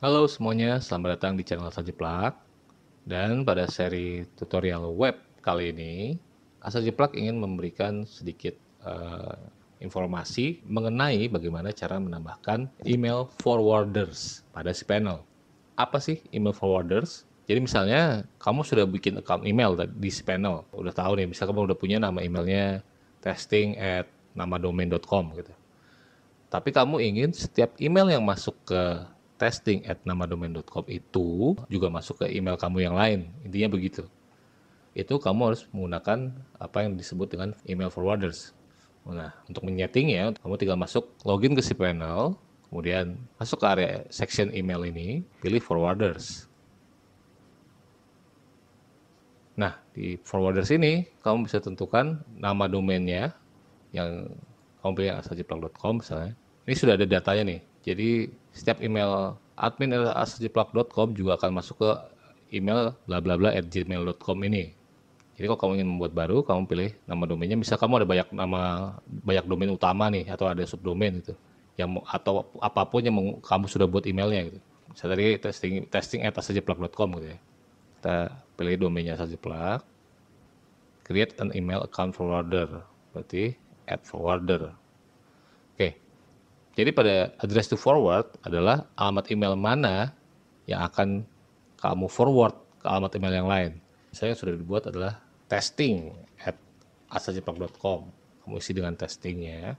Halo semuanya, selamat datang di channel Asa Jeplak. Dan pada seri tutorial web kali ini, Asa Jeplak ingin memberikan sedikit uh, informasi mengenai bagaimana cara menambahkan email forwarders pada si panel. Apa sih email forwarders? Jadi misalnya kamu sudah bikin account email di si panel, udah tahu nih, misalnya kamu udah punya nama emailnya testing at nama domain.com gitu. Tapi kamu ingin setiap email yang masuk ke testing at nama namadomain.com itu juga masuk ke email kamu yang lain. Intinya begitu. Itu kamu harus menggunakan apa yang disebut dengan email forwarders. Nah, untuk ya, kamu tinggal masuk login ke si panel, kemudian masuk ke area section email ini, pilih forwarders. Nah, di forwarders ini kamu bisa tentukan nama domainnya yang kamu pilih asal misalnya. Ini sudah ada datanya nih jadi setiap email admin asjplak.com juga akan masuk ke email bla bla bla at gmail.com ini. Jadi kalau kamu ingin membuat baru, kamu pilih nama domainnya. Misal kamu ada banyak nama, banyak domain utama nih, atau ada subdomain gitu, yang atau apapun yang kamu sudah buat emailnya gitu. Saya tadi testing testing at asjplak.com gitu ya. Kita pilih domainnya asjplak. Create an email account forwarder, berarti at forwarder. Oke, jadi pada address to forward adalah alamat email mana yang akan kamu forward ke alamat email yang lain. Saya yang sudah dibuat adalah testing at asajeplak.com. Kamu isi dengan testingnya.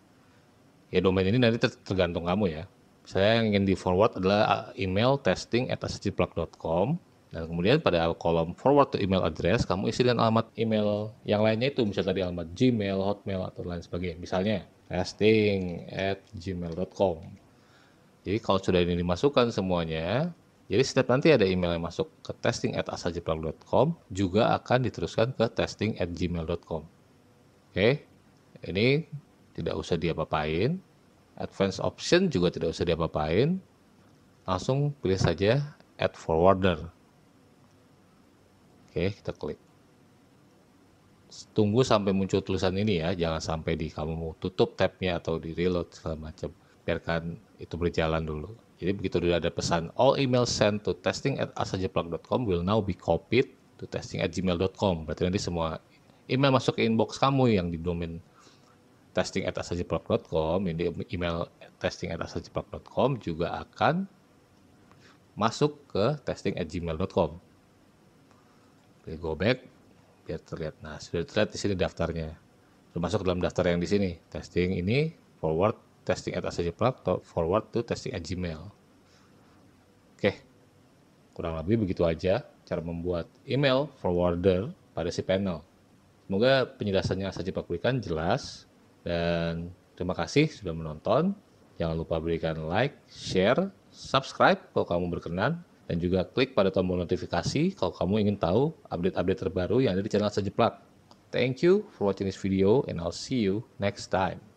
Ya domain ini nanti tergantung kamu ya. Saya yang ingin di forward adalah uh, email testing at asajeplak.com dan kemudian pada kolom forward to email address, kamu isi dengan alamat email yang lainnya itu, misalnya tadi alamat Gmail, Hotmail, atau lain sebagainya. Misalnya, testing at gmail.com. Jadi kalau sudah ini dimasukkan semuanya, jadi setiap nanti ada email yang masuk ke testing at asajeprang.com juga akan diteruskan ke testing at gmail.com. Oke, ini tidak usah diapa-apain. Advanced option juga tidak usah diapa-apain. Langsung pilih saja add forwarder. Oke, kita klik. Tunggu sampai muncul tulisan ini ya, jangan sampai di kamu mau tutup tabnya atau di reload segala macam. Biarkan itu berjalan dulu. Jadi begitu sudah ada pesan all email sent to testing at asajeplug.com will now be copied to testing at gmail.com. Berarti nanti semua email masuk ke inbox kamu yang di domain testing at asajeplug.com, ini email testing at asajeplug.com juga akan masuk ke testing at gmail.com. Pilih go back biar terlihat. Nah, sudah terlihat di sini daftarnya. Termasuk dalam daftar yang di sini. Testing ini forward testing at asajiplak atau forward to testing at gmail. Oke, kurang lebih begitu aja cara membuat email forwarder pada si panel. Semoga penjelasannya Pak berikan jelas dan terima kasih sudah menonton. Jangan lupa berikan like, share, subscribe kalau kamu berkenan dan juga klik pada tombol notifikasi kalau kamu ingin tahu update-update terbaru yang ada di channel Sejeplak. Thank you for watching this video and I'll see you next time.